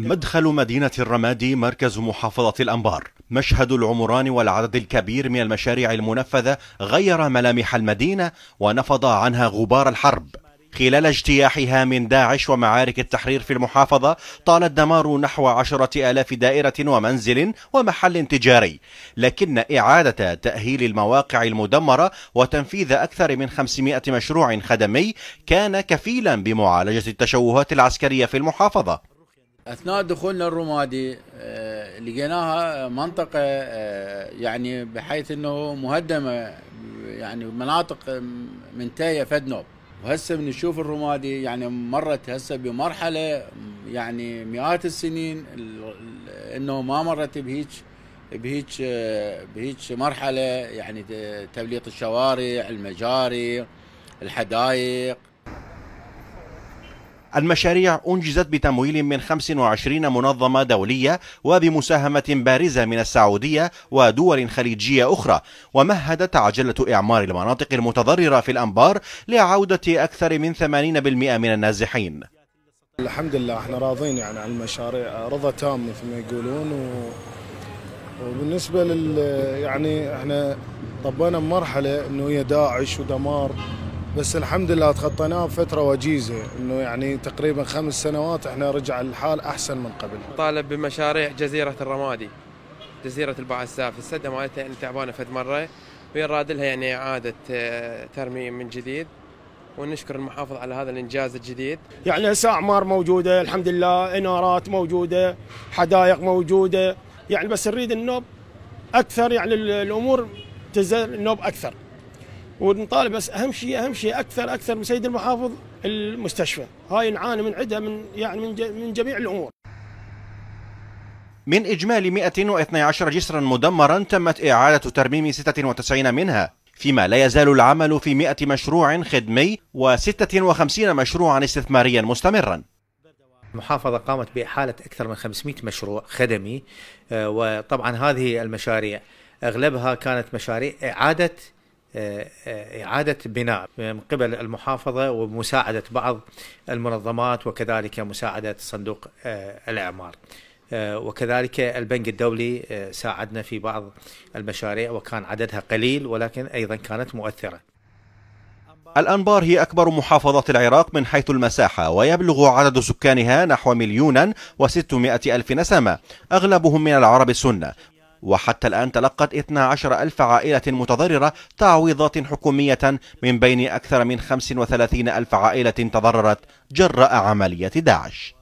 مدخل مدينة الرمادي مركز محافظة الأنبار مشهد العمران والعدد الكبير من المشاريع المنفذة غير ملامح المدينة ونفض عنها غبار الحرب خلال اجتياحها من داعش ومعارك التحرير في المحافظة طال الدمار نحو عشرة آلاف دائرة ومنزل ومحل تجاري لكن إعادة تأهيل المواقع المدمرة وتنفيذ أكثر من 500 مشروع خدمي كان كفيلا بمعالجة التشوهات العسكرية في المحافظة اثناء دخولنا الرمادي آه، لقيناها منطقه آه، يعني بحيث انه مهدمه يعني مناطق آه، منتهيه فد نوب وهسه بنشوف الرمادي يعني مرت هسه بمرحله يعني مئات السنين انه ما مرت بهيج بهيج بهيج مرحله يعني تبليط الشوارع المجاري الحدائق المشاريع أنجزت بتمويل من 25 منظمة دولية وبمساهمة بارزة من السعودية ودول خليجية أخرى ومهدت عجلة إعمار المناطق المتضررة في الأنبار لعودة أكثر من 80% من النازحين الحمد لله احنا راضين يعني عن المشاريع رضا تام مثل ما يقولون و... وبالنسبه لل يعني احنا طبينا بمرحله انه هي داعش ودمار بس الحمد لله تخطيناه بفتره وجيزه انه يعني تقريبا خمس سنوات احنا رجع الحال احسن من قبل. طالب بمشاريع جزيره الرمادي جزيره السافي، السده مالتها يعني تعبانه فد مره ويراد لها يعني اعاده آه، ترميم من جديد ونشكر المحافظ على هذا الانجاز الجديد. يعني هسه اعمار موجوده الحمد لله، انارات موجوده، حدائق موجوده، يعني بس نريد النوب اكثر يعني الامور تزال النوب اكثر. ونطالب بس اهم شيء اهم شيء اكثر اكثر من سيد المحافظ المستشفى، هاي نعاني من عدها من يعني من من جميع الامور. من إجمالي 112 جسرا مدمرا تمت إعادة ترميم 96 منها فيما لا يزال العمل في 100 مشروع خدمي و56 مشروعا استثماريا مستمرا المحافظة قامت بإحالة أكثر من 500 مشروع خدمي آه، وطبعا هذه المشاريع أغلبها كانت مشاريع إعادة إعادة بناء من قبل المحافظة ومساعدة بعض المنظمات وكذلك مساعدة صندوق آه، الإعمار آه، وكذلك البنك الدولي آه، ساعدنا في بعض المشاريع وكان عددها قليل ولكن أيضا كانت مؤثرة الأنبار هي أكبر محافظة العراق من حيث المساحة ويبلغ عدد سكانها نحو مليونا وستمائة ألف نسمة أغلبهم من العرب السنة وحتى الآن تلقت 12 ألف عائلة متضررة تعويضات حكومية من بين أكثر من 35 ألف عائلة تضررت جراء عملية داعش